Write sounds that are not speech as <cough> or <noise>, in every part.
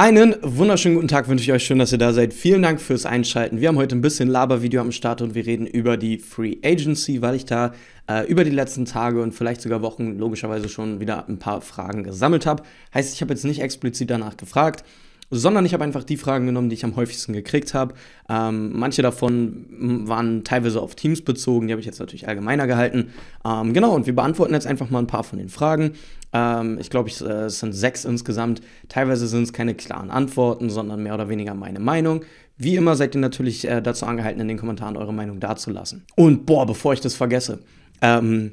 Einen wunderschönen guten Tag wünsche ich euch, schön, dass ihr da seid. Vielen Dank fürs Einschalten. Wir haben heute ein bisschen Labervideo am Start und wir reden über die Free Agency, weil ich da äh, über die letzten Tage und vielleicht sogar Wochen logischerweise schon wieder ein paar Fragen gesammelt habe. Heißt, ich habe jetzt nicht explizit danach gefragt, sondern ich habe einfach die Fragen genommen, die ich am häufigsten gekriegt habe. Ähm, manche davon waren teilweise auf Teams bezogen, die habe ich jetzt natürlich allgemeiner gehalten. Ähm, genau, und wir beantworten jetzt einfach mal ein paar von den Fragen. Ähm, ich glaube, äh, es sind sechs insgesamt. Teilweise sind es keine klaren Antworten, sondern mehr oder weniger meine Meinung. Wie immer seid ihr natürlich äh, dazu angehalten, in den Kommentaren eure Meinung dazulassen. Und boah, bevor ich das vergesse, ähm,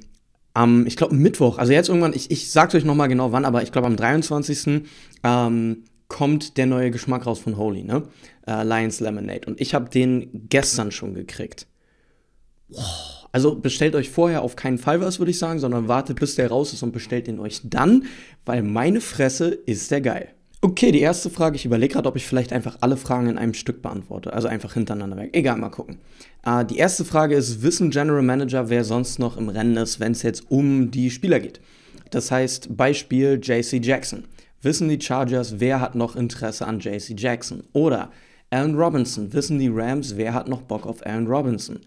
am, ich glaube, Mittwoch, also jetzt irgendwann, ich, ich es euch nochmal genau wann, aber ich glaube am 23. Ähm, kommt der neue Geschmack raus von Holy, ne? Äh, Lions Lemonade. Und ich habe den gestern schon gekriegt. Also bestellt euch vorher auf keinen Fall was, würde ich sagen, sondern wartet, bis der raus ist und bestellt den euch dann, weil meine Fresse ist der geil. Okay, die erste Frage, ich überlege gerade, ob ich vielleicht einfach alle Fragen in einem Stück beantworte, also einfach hintereinander weg. Egal, mal gucken. Äh, die erste Frage ist, wissen General Manager, wer sonst noch im Rennen ist, wenn es jetzt um die Spieler geht? Das heißt, Beispiel JC Jackson. Wissen die Chargers, wer hat noch Interesse an JC Jackson? Oder Allen Robinson, wissen die Rams, wer hat noch Bock auf Allen Robinson?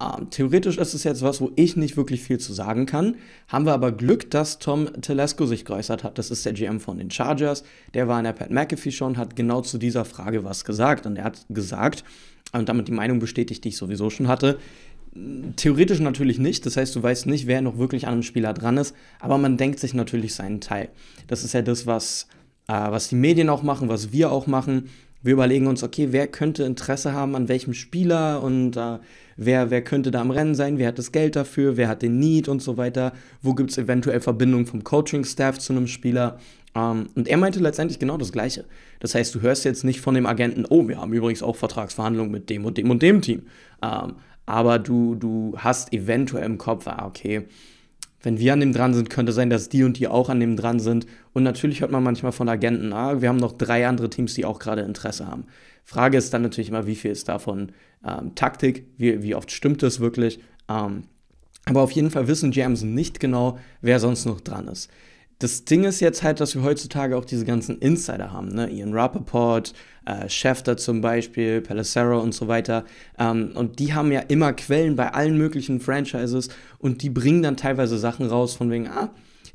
Ähm, theoretisch ist es jetzt was, wo ich nicht wirklich viel zu sagen kann. Haben wir aber Glück, dass Tom Telesco sich geäußert hat. Das ist der GM von den Chargers. Der war in der Pat McAfee schon, hat genau zu dieser Frage was gesagt. Und er hat gesagt, und damit die Meinung bestätigt, die ich sowieso schon hatte, Theoretisch natürlich nicht, das heißt, du weißt nicht, wer noch wirklich an einem Spieler dran ist, aber man denkt sich natürlich seinen Teil. Das ist ja das, was, äh, was die Medien auch machen, was wir auch machen. Wir überlegen uns, okay, wer könnte Interesse haben an welchem Spieler und äh, wer, wer könnte da am Rennen sein, wer hat das Geld dafür, wer hat den Need und so weiter, wo gibt es eventuell Verbindungen vom Coaching-Staff zu einem Spieler. Ähm, und er meinte letztendlich genau das Gleiche. Das heißt, du hörst jetzt nicht von dem Agenten, oh, wir haben übrigens auch Vertragsverhandlungen mit dem und dem und dem Team. Ähm, aber du, du hast eventuell im Kopf, ah, okay, wenn wir an dem dran sind, könnte sein, dass die und die auch an dem dran sind. Und natürlich hört man manchmal von Agenten, ah, wir haben noch drei andere Teams, die auch gerade Interesse haben. Frage ist dann natürlich immer, wie viel ist davon ähm, Taktik, wie, wie oft stimmt das wirklich. Ähm, aber auf jeden Fall wissen GMs nicht genau, wer sonst noch dran ist das Ding ist jetzt halt, dass wir heutzutage auch diese ganzen Insider haben, ne? Ian Rappaport, äh, Schefter zum Beispiel, Palacero und so weiter. Ähm, und die haben ja immer Quellen bei allen möglichen Franchises und die bringen dann teilweise Sachen raus von wegen, ah,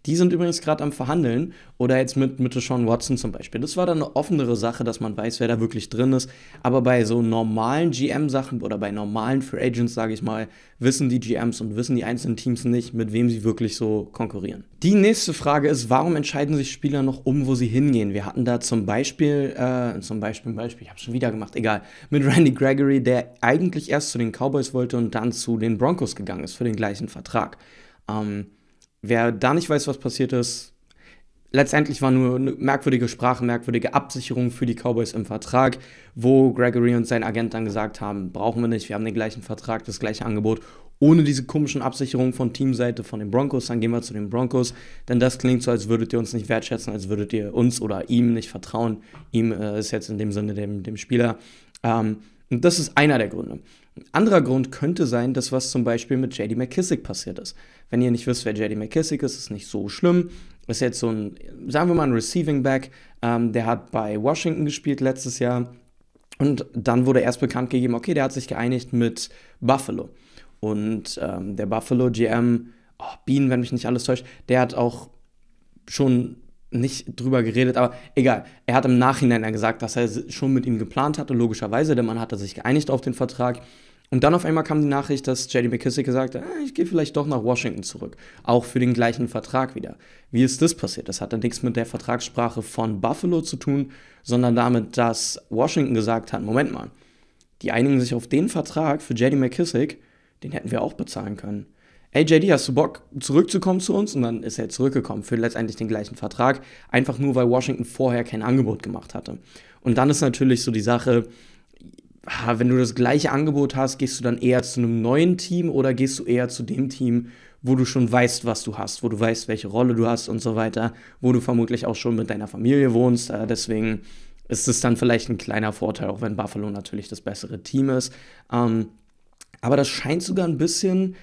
die sind übrigens gerade am Verhandeln oder jetzt mit, mit Sean Watson zum Beispiel. Das war dann eine offenere Sache, dass man weiß, wer da wirklich drin ist. Aber bei so normalen GM-Sachen oder bei normalen Free Agents, sage ich mal, wissen die GMs und wissen die einzelnen Teams nicht, mit wem sie wirklich so konkurrieren. Die nächste Frage ist, warum entscheiden sich Spieler noch um, wo sie hingehen? Wir hatten da zum Beispiel, äh, zum Beispiel, ein Beispiel, ich habe schon wieder gemacht, egal, mit Randy Gregory, der eigentlich erst zu den Cowboys wollte und dann zu den Broncos gegangen ist für den gleichen Vertrag. Ähm, wer da nicht weiß, was passiert ist, letztendlich war nur eine merkwürdige Sprache, merkwürdige Absicherung für die Cowboys im Vertrag, wo Gregory und sein Agent dann gesagt haben, brauchen wir nicht, wir haben den gleichen Vertrag, das gleiche Angebot. Ohne diese komischen Absicherungen von Teamseite von den Broncos, dann gehen wir zu den Broncos, denn das klingt so, als würdet ihr uns nicht wertschätzen, als würdet ihr uns oder ihm nicht vertrauen. Ihm äh, ist jetzt in dem Sinne dem, dem Spieler. Ähm, und das ist einer der Gründe. Ein anderer Grund könnte sein, dass was zum Beispiel mit JD McKissick passiert ist. Wenn ihr nicht wisst, wer JD McKissick ist, ist nicht so schlimm. Ist jetzt so ein, sagen wir mal, ein Receiving Back. Ähm, der hat bei Washington gespielt letztes Jahr. Und dann wurde erst bekannt gegeben, okay, der hat sich geeinigt mit Buffalo. Und ähm, der Buffalo GM, oh, Bean, wenn mich nicht alles täuscht, der hat auch schon nicht drüber geredet, aber egal. Er hat im Nachhinein dann gesagt, dass er schon mit ihm geplant hatte, logischerweise, denn man hatte sich geeinigt auf den Vertrag. Und dann auf einmal kam die Nachricht, dass JD McKissick gesagt hat, ah, ich gehe vielleicht doch nach Washington zurück. Auch für den gleichen Vertrag wieder. Wie ist das passiert? Das hat dann nichts mit der Vertragssprache von Buffalo zu tun, sondern damit, dass Washington gesagt hat, Moment mal, die einigen sich auf den Vertrag für JD McKissick, den hätten wir auch bezahlen können hey JD, hast du Bock, zurückzukommen zu uns? Und dann ist er zurückgekommen für letztendlich den gleichen Vertrag, einfach nur weil Washington vorher kein Angebot gemacht hatte. Und dann ist natürlich so die Sache, wenn du das gleiche Angebot hast, gehst du dann eher zu einem neuen Team oder gehst du eher zu dem Team, wo du schon weißt, was du hast, wo du weißt, welche Rolle du hast und so weiter, wo du vermutlich auch schon mit deiner Familie wohnst. Äh, deswegen ist es dann vielleicht ein kleiner Vorteil, auch wenn Buffalo natürlich das bessere Team ist. Ähm, aber das scheint sogar ein bisschen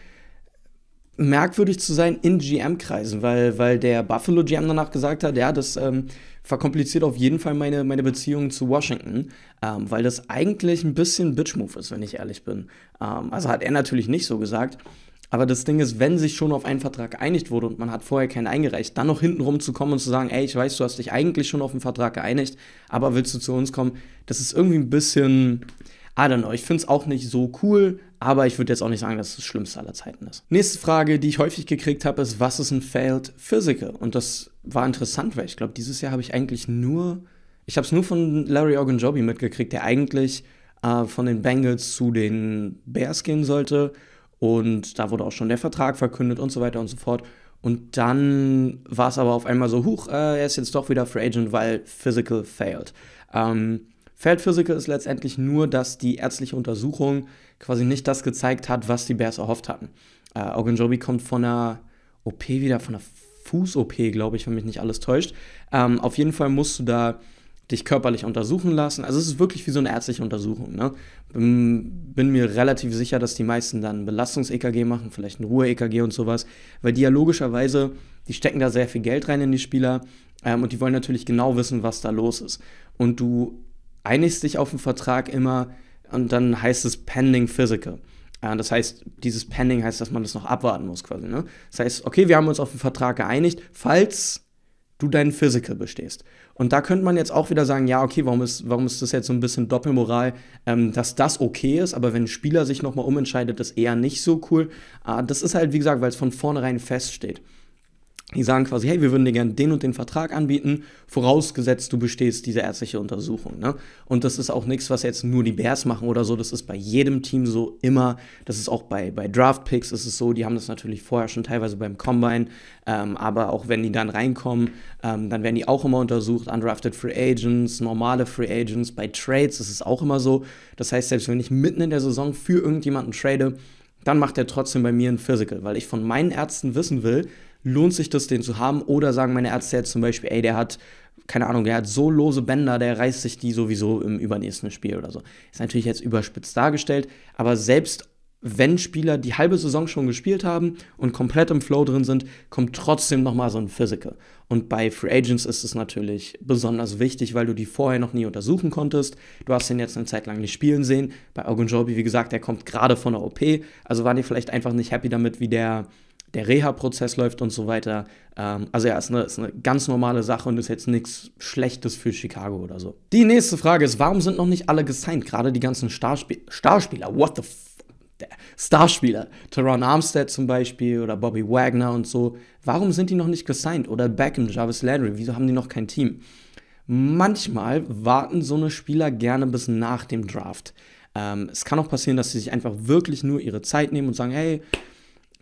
merkwürdig zu sein in GM-Kreisen, weil, weil der Buffalo GM danach gesagt hat, ja, das ähm, verkompliziert auf jeden Fall meine, meine Beziehung zu Washington, ähm, weil das eigentlich ein bisschen Bitch-Move ist, wenn ich ehrlich bin. Ähm, also hat er natürlich nicht so gesagt. Aber das Ding ist, wenn sich schon auf einen Vertrag geeinigt wurde und man hat vorher keinen eingereicht, dann noch hinten rumzukommen und zu sagen, ey, ich weiß, du hast dich eigentlich schon auf einen Vertrag geeinigt, aber willst du zu uns kommen, das ist irgendwie ein bisschen, I don't know, ich finde es auch nicht so cool, aber ich würde jetzt auch nicht sagen, dass es das Schlimmste aller Zeiten ist. Nächste Frage, die ich häufig gekriegt habe, ist, was ist ein Failed Physical? Und das war interessant, weil ich glaube, dieses Jahr habe ich eigentlich nur, ich habe es nur von Larry Ogunjobi mitgekriegt, der eigentlich äh, von den Bengals zu den Bears gehen sollte. Und da wurde auch schon der Vertrag verkündet und so weiter und so fort. Und dann war es aber auf einmal so, huch, äh, er ist jetzt doch wieder Free Agent, weil Physical failed. Ähm, Feldphysiker ist letztendlich nur, dass die ärztliche Untersuchung quasi nicht das gezeigt hat, was die Bears erhofft hatten. Äh, Ogunjobi kommt von einer OP wieder, von einer Fuß-OP, glaube ich, wenn mich nicht alles täuscht. Ähm, auf jeden Fall musst du da dich körperlich untersuchen lassen. Also es ist wirklich wie so eine ärztliche Untersuchung. Ne? Bin, bin mir relativ sicher, dass die meisten dann Belastungs-EKG machen, vielleicht ein Ruhe-EKG und sowas, weil die ja logischerweise, die stecken da sehr viel Geld rein in die Spieler ähm, und die wollen natürlich genau wissen, was da los ist. Und du einigst dich auf einen Vertrag immer und dann heißt es Pending Physical. Äh, das heißt, dieses Pending heißt, dass man das noch abwarten muss quasi. Ne? Das heißt, okay, wir haben uns auf einen Vertrag geeinigt, falls du deinen Physical bestehst. Und da könnte man jetzt auch wieder sagen, ja, okay, warum ist, warum ist das jetzt so ein bisschen Doppelmoral, ähm, dass das okay ist, aber wenn ein Spieler sich nochmal umentscheidet, ist eher nicht so cool. Äh, das ist halt, wie gesagt, weil es von vornherein feststeht. Die sagen quasi, hey, wir würden dir gerne den und den Vertrag anbieten, vorausgesetzt du bestehst diese ärztliche Untersuchung. Ne? Und das ist auch nichts, was jetzt nur die Bears machen oder so. Das ist bei jedem Team so immer. Das ist auch bei, bei Draft Picks ist es so. Die haben das natürlich vorher schon teilweise beim Combine. Ähm, aber auch wenn die dann reinkommen, ähm, dann werden die auch immer untersucht. Undrafted Free Agents, normale Free Agents. Bei Trades ist es auch immer so. Das heißt, selbst wenn ich mitten in der Saison für irgendjemanden trade, dann macht er trotzdem bei mir ein Physical, weil ich von meinen Ärzten wissen will, lohnt sich das, den zu haben? Oder sagen meine Ärzte jetzt zum Beispiel, ey, der hat, keine Ahnung, der hat so lose Bänder, der reißt sich die sowieso im übernächsten Spiel oder so. Ist natürlich jetzt überspitzt dargestellt, aber selbst wenn Spieler die halbe Saison schon gespielt haben und komplett im Flow drin sind, kommt trotzdem nochmal so ein Physical. Und bei Free Agents ist es natürlich besonders wichtig, weil du die vorher noch nie untersuchen konntest. Du hast ihn jetzt eine Zeit lang nicht spielen sehen. Bei Ogunjobi, wie gesagt, der kommt gerade von der OP. Also waren die vielleicht einfach nicht happy damit, wie der der Reha-Prozess läuft und so weiter. Ähm, also ja, ist eine, ist eine ganz normale Sache und ist jetzt nichts Schlechtes für Chicago oder so. Die nächste Frage ist, warum sind noch nicht alle gesigned? Gerade die ganzen Starspie Starspieler, what the f Starspieler, Teron Armstead zum Beispiel oder Bobby Wagner und so. Warum sind die noch nicht gesigned? Oder Beckham, Jarvis Landry, wieso haben die noch kein Team? Manchmal warten so eine Spieler gerne bis nach dem Draft. Ähm, es kann auch passieren, dass sie sich einfach wirklich nur ihre Zeit nehmen und sagen, hey,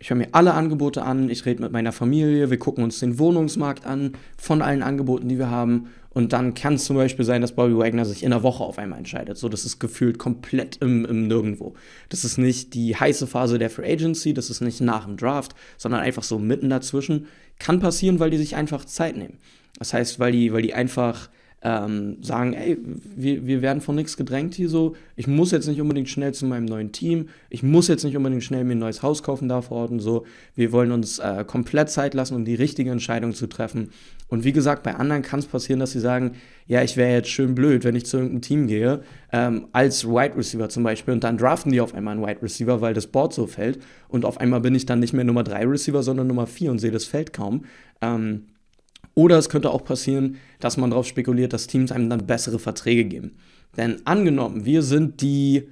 ich höre mir alle Angebote an, ich rede mit meiner Familie, wir gucken uns den Wohnungsmarkt an von allen Angeboten, die wir haben. Und dann kann es zum Beispiel sein, dass Bobby Wagner sich in der Woche auf einmal entscheidet. So, das ist gefühlt komplett im, im Nirgendwo. Das ist nicht die heiße Phase der Free Agency, das ist nicht nach dem Draft, sondern einfach so mitten dazwischen. Kann passieren, weil die sich einfach Zeit nehmen. Das heißt, weil die, weil die einfach ähm, sagen, ey, wir, wir werden von nichts gedrängt hier so, ich muss jetzt nicht unbedingt schnell zu meinem neuen Team, ich muss jetzt nicht unbedingt schnell mir ein neues Haus kaufen da vor Ort und so, wir wollen uns äh, komplett Zeit lassen, um die richtige Entscheidung zu treffen. Und wie gesagt, bei anderen kann es passieren, dass sie sagen, ja, ich wäre jetzt schön blöd, wenn ich zu irgendeinem Team gehe, ähm, als Wide Receiver zum Beispiel, und dann draften die auf einmal einen Wide Receiver, weil das Board so fällt, und auf einmal bin ich dann nicht mehr Nummer 3 Receiver, sondern Nummer 4 und sehe das Feld kaum. Ähm, oder es könnte auch passieren, dass man darauf spekuliert, dass Teams einem dann bessere Verträge geben. Denn angenommen, wir sind die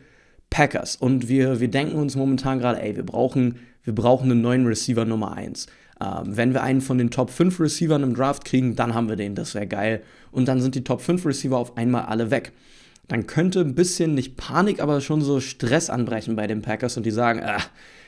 Packers und wir, wir denken uns momentan gerade, ey, wir brauchen, wir brauchen einen neuen Receiver Nummer 1. Ähm, wenn wir einen von den Top 5 Receivern im Draft kriegen, dann haben wir den, das wäre geil. Und dann sind die Top 5 Receiver auf einmal alle weg. Dann könnte ein bisschen, nicht Panik, aber schon so Stress anbrechen bei den Packers und die sagen, äh,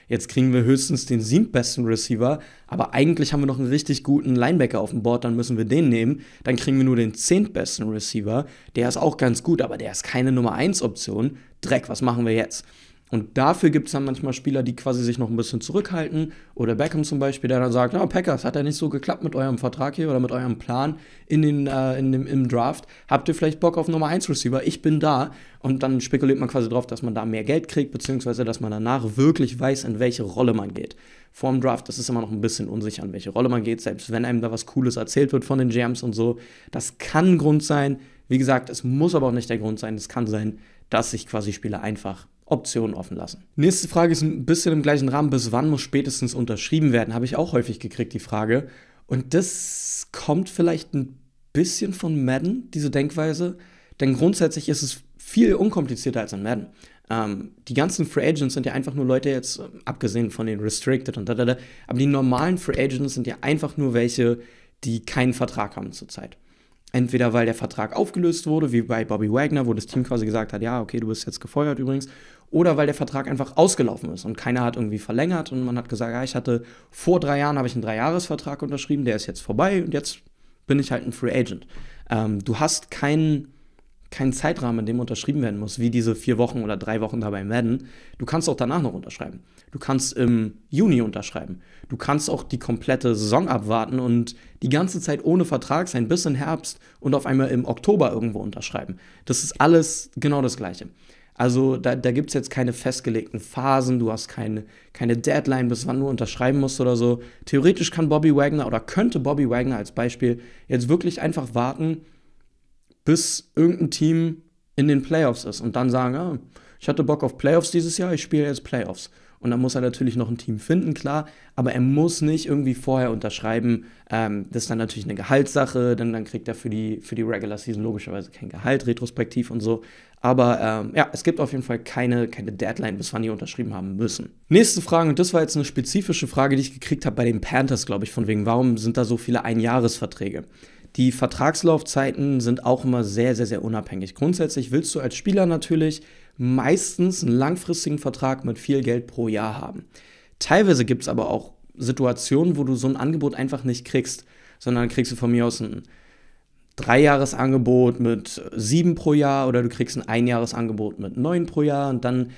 Jetzt kriegen wir höchstens den siebtbesten Receiver, aber eigentlich haben wir noch einen richtig guten Linebacker auf dem Board, dann müssen wir den nehmen. Dann kriegen wir nur den zehntbesten Receiver, der ist auch ganz gut, aber der ist keine Nummer 1 Option. Dreck, was machen wir jetzt? Und dafür gibt es dann manchmal Spieler, die quasi sich noch ein bisschen zurückhalten. Oder Beckham zum Beispiel, der dann sagt, na, Packers, hat ja nicht so geklappt mit eurem Vertrag hier oder mit eurem Plan in den, äh, in dem, im Draft. Habt ihr vielleicht Bock auf Nummer 1 Receiver? Ich bin da. Und dann spekuliert man quasi darauf, dass man da mehr Geld kriegt, beziehungsweise dass man danach wirklich weiß, in welche Rolle man geht. Vorm Draft, das ist immer noch ein bisschen unsicher, in welche Rolle man geht, selbst wenn einem da was Cooles erzählt wird von den Jams und so. Das kann ein Grund sein. Wie gesagt, es muss aber auch nicht der Grund sein. Es kann sein, dass sich quasi Spieler einfach Optionen offen lassen. Nächste Frage ist ein bisschen im gleichen Rahmen. Bis wann muss spätestens unterschrieben werden? Habe ich auch häufig gekriegt, die Frage. Und das kommt vielleicht ein bisschen von Madden, diese Denkweise. Denn grundsätzlich ist es viel unkomplizierter als in Madden. Ähm, die ganzen Free Agents sind ja einfach nur Leute jetzt, ähm, abgesehen von den Restricted und da, da, da. Aber die normalen Free Agents sind ja einfach nur welche, die keinen Vertrag haben zurzeit. Entweder weil der Vertrag aufgelöst wurde, wie bei Bobby Wagner, wo das Team quasi gesagt hat, ja, okay, du bist jetzt gefeuert übrigens, oder weil der Vertrag einfach ausgelaufen ist und keiner hat irgendwie verlängert und man hat gesagt, ja, ich hatte vor drei Jahren habe ich einen Dreijahresvertrag unterschrieben, der ist jetzt vorbei und jetzt bin ich halt ein Free Agent. Ähm, du hast keinen keinen Zeitrahmen, in dem unterschrieben werden muss, wie diese vier Wochen oder drei Wochen dabei werden. Du kannst auch danach noch unterschreiben. Du kannst im Juni unterschreiben. Du kannst auch die komplette Saison abwarten und die ganze Zeit ohne Vertrag sein bis in Herbst und auf einmal im Oktober irgendwo unterschreiben. Das ist alles genau das Gleiche. Also da, da gibt es jetzt keine festgelegten Phasen, du hast keine, keine Deadline, bis wann du unterschreiben musst oder so. Theoretisch kann Bobby Wagner oder könnte Bobby Wagner als Beispiel jetzt wirklich einfach warten, bis irgendein Team in den Playoffs ist und dann sagen, ah, ich hatte Bock auf Playoffs dieses Jahr, ich spiele jetzt Playoffs. Und dann muss er natürlich noch ein Team finden, klar. Aber er muss nicht irgendwie vorher unterschreiben. Ähm, das ist dann natürlich eine Gehaltssache. Denn dann kriegt er für die, für die Regular Season logischerweise kein Gehalt, retrospektiv und so. Aber ähm, ja, es gibt auf jeden Fall keine, keine Deadline, bis wann die unterschrieben haben müssen. Nächste Frage, und das war jetzt eine spezifische Frage, die ich gekriegt habe bei den Panthers, glaube ich, von wegen, warum sind da so viele Einjahresverträge? Die Vertragslaufzeiten sind auch immer sehr, sehr, sehr unabhängig. Grundsätzlich willst du als Spieler natürlich meistens einen langfristigen Vertrag mit viel Geld pro Jahr haben. Teilweise gibt es aber auch Situationen, wo du so ein Angebot einfach nicht kriegst, sondern kriegst du von mir aus ein Dreijahresangebot mit sieben pro Jahr oder du kriegst ein Einjahresangebot mit neun pro Jahr und dann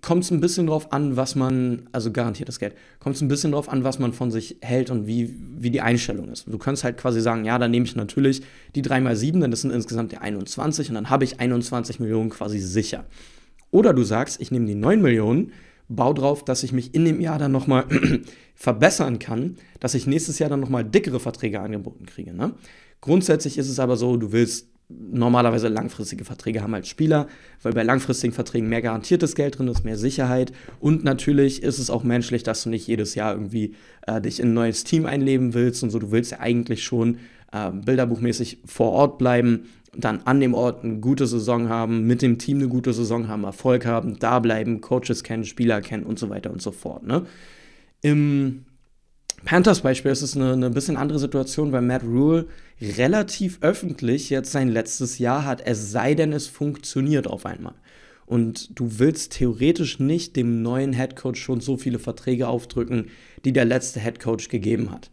kommt es ein bisschen drauf an, was man, also garantiert das Geld, kommt es ein bisschen drauf an, was man von sich hält und wie, wie die Einstellung ist. Du kannst halt quasi sagen, ja, dann nehme ich natürlich die 3 mal 7, denn das sind insgesamt die 21 und dann habe ich 21 Millionen quasi sicher. Oder du sagst, ich nehme die 9 Millionen, bau drauf, dass ich mich in dem Jahr dann nochmal <clears throat> verbessern kann, dass ich nächstes Jahr dann nochmal dickere Verträge angeboten kriege. Ne? Grundsätzlich ist es aber so, du willst normalerweise langfristige Verträge haben als Spieler, weil bei langfristigen Verträgen mehr garantiertes Geld drin ist, mehr Sicherheit und natürlich ist es auch menschlich, dass du nicht jedes Jahr irgendwie äh, dich in ein neues Team einleben willst und so, du willst ja eigentlich schon äh, bilderbuchmäßig vor Ort bleiben, dann an dem Ort eine gute Saison haben, mit dem Team eine gute Saison haben, Erfolg haben, da bleiben, Coaches kennen, Spieler kennen und so weiter und so fort. Ne? Im Panthers Beispiel ist es eine, eine bisschen andere Situation, weil Matt Rule relativ öffentlich jetzt sein letztes Jahr hat, es sei denn, es funktioniert auf einmal. Und du willst theoretisch nicht dem neuen Headcoach schon so viele Verträge aufdrücken, die der letzte Headcoach gegeben hat.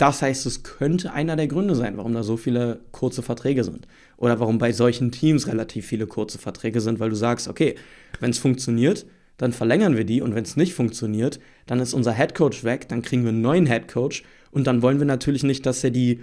Das heißt, es könnte einer der Gründe sein, warum da so viele kurze Verträge sind. Oder warum bei solchen Teams relativ viele kurze Verträge sind, weil du sagst, okay, wenn es funktioniert, dann verlängern wir die und wenn es nicht funktioniert, dann ist unser Headcoach weg, dann kriegen wir einen neuen Headcoach und dann wollen wir natürlich nicht, dass er die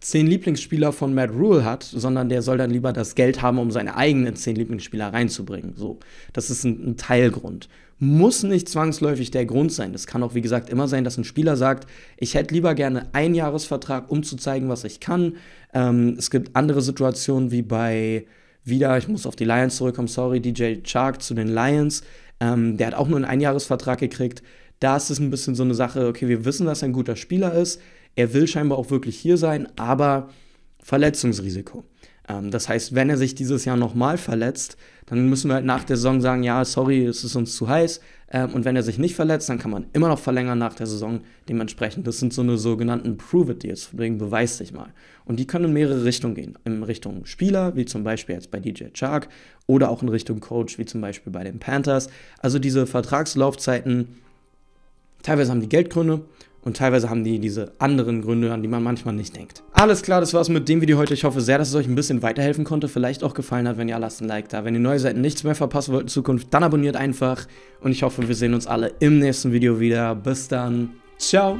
zehn Lieblingsspieler von Matt Rule hat, sondern der soll dann lieber das Geld haben, um seine eigenen zehn Lieblingsspieler reinzubringen. So, das ist ein, ein Teilgrund muss nicht zwangsläufig der Grund sein. Das kann auch, wie gesagt, immer sein, dass ein Spieler sagt, ich hätte lieber gerne einen Jahresvertrag, um zu zeigen, was ich kann. Ähm, es gibt andere Situationen wie bei, wieder, ich muss auf die Lions zurückkommen, sorry, DJ Chark zu den Lions. Ähm, der hat auch nur einen Einjahresvertrag gekriegt. Da ist es ein bisschen so eine Sache, okay, wir wissen, dass er ein guter Spieler ist. Er will scheinbar auch wirklich hier sein, aber Verletzungsrisiko. Ähm, das heißt, wenn er sich dieses Jahr nochmal verletzt, dann müssen wir halt nach der Saison sagen, ja, sorry, es ist uns zu heiß. Ähm, und wenn er sich nicht verletzt, dann kann man immer noch verlängern nach der Saison. Dementsprechend, das sind so eine sogenannten Prove-It-Deals, wegen beweis dich mal. Und die können in mehrere Richtungen gehen. In Richtung Spieler, wie zum Beispiel jetzt bei DJ Chark, oder auch in Richtung Coach, wie zum Beispiel bei den Panthers. Also diese Vertragslaufzeiten, teilweise haben die Geldgründe, und teilweise haben die diese anderen Gründe, an die man manchmal nicht denkt. Alles klar, das war's mit dem Video heute. Ich hoffe sehr, dass es euch ein bisschen weiterhelfen konnte. Vielleicht auch gefallen hat, wenn ihr lasst ein Like da. Wenn ihr neue Seiten nichts mehr verpassen wollt in Zukunft, dann abonniert einfach. Und ich hoffe, wir sehen uns alle im nächsten Video wieder. Bis dann. Ciao.